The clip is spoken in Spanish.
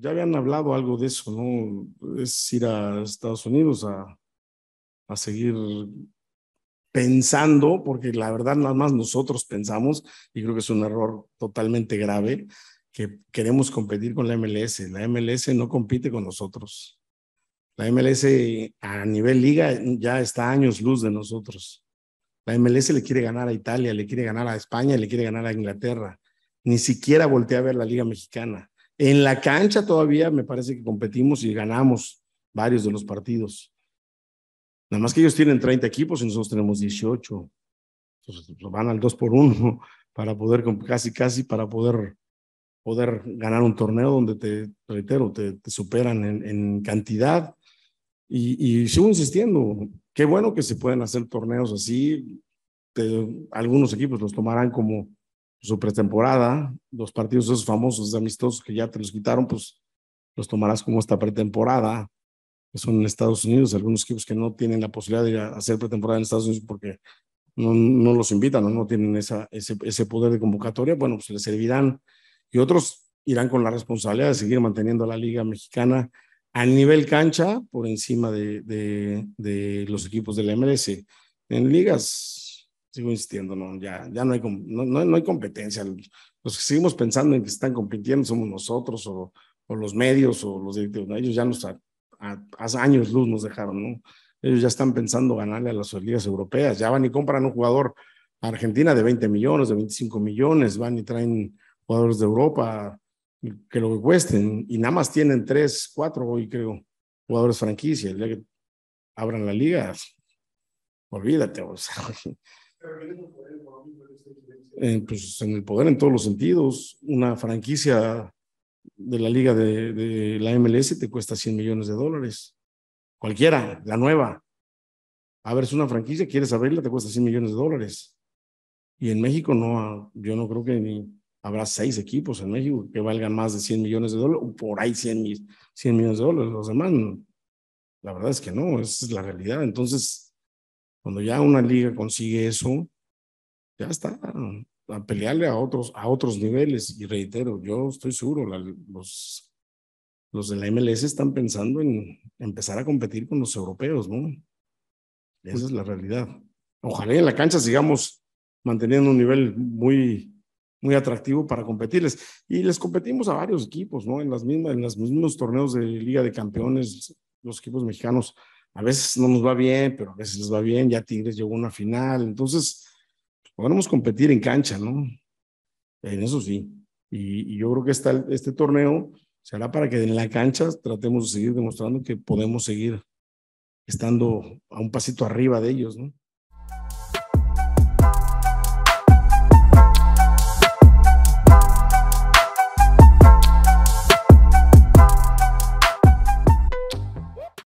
ya habían hablado algo de eso, ¿no? Es ir a Estados Unidos a, seguir pensando, porque la verdad nada más nosotros pensamos, y creo que es un error totalmente grave, que queremos competir con la MLS. La MLS no compite con nosotros. La MLS a nivel liga ya está años luz de nosotros. La MLS le quiere ganar a Italia, le quiere ganar a España, le quiere ganar a Inglaterra. Ni siquiera voltea a ver la Liga Mexicana. En la cancha todavía me parece que competimos y ganamos varios de los partidos. Nada más que ellos tienen 30 equipos y nosotros tenemos 18. Entonces pues, van al 2 por 1 para poder, casi, casi para poder, poder ganar un torneo donde te, reitero, te, superan en, cantidad. Y, sigo insistiendo, qué bueno que se pueden hacer torneos así. algunos equipos los tomarán como, su pretemporada, los partidos esos famosos de amistosos que ya te los quitaron, pues los tomarás como esta pretemporada, que son en Estados Unidos, algunos equipos que no tienen la posibilidad de hacer pretemporada en Estados Unidos porque no, no los invitan o no tienen esa, ese, ese poder de convocatoria, bueno, pues les servirán y otros irán con la responsabilidad de seguir manteniendo a la Liga Mexicana a nivel cancha por encima de, de, los equipos del MLS. En ligas sigo insistiendo, no, ya, ya no, hay, no, no, hay competencia. Los que seguimos pensando en que están compitiendo somos nosotros o, los medios o los directivos. ¿no? Ellos ya nos, hace años luz nos dejaron, ¿no? Ellos ya están pensando ganarle a las ligas europeas. Ya van y compran un jugador a Argentina de 20 millones, de 25 millones, van y traen jugadores de Europa que lo que cuesten y nada más tienen tres, cuatro hoy creo jugadores franquicia. El día que abran la liga, olvídate, o sea, eh, pues, en el poder en todos los sentidos. Una franquicia de la liga de, la MLS te cuesta 100 millones de dólares. Cualquiera, la nueva. A ver, es una franquicia, quieres abrirla, te cuesta 100 millones de dólares. Y en México no, ah, yo no creo que ni habrá seis equipos en México que valgan más de 100 millones de dólares, por ahí 100, 100 millones de dólares. Los demás, la verdad es que no, esa es la realidad. Entonces, cuando ya una liga consigue eso, ya está a pelearle a otros, a otros niveles. Y reitero, yo estoy seguro, los, los de la MLS están pensando en empezar a competir con los europeos, ¿no? Esa es la realidad. Ojalá en la cancha sigamos manteniendo un nivel muy, muy atractivo para competirles. Y les competimos a varios equipos, ¿no? En, las mismas, en los mismos torneos de Liga de Campeones, los equipos mexicanos a veces no nos va bien, pero a veces les va bien, ya Tigres llegó a una final, entonces podremos competir en cancha, ¿no? En eso sí. Y, yo creo que este torneo será para que en la cancha tratemos de seguir demostrando que podemos seguir estando a un pasito arriba de ellos, ¿no?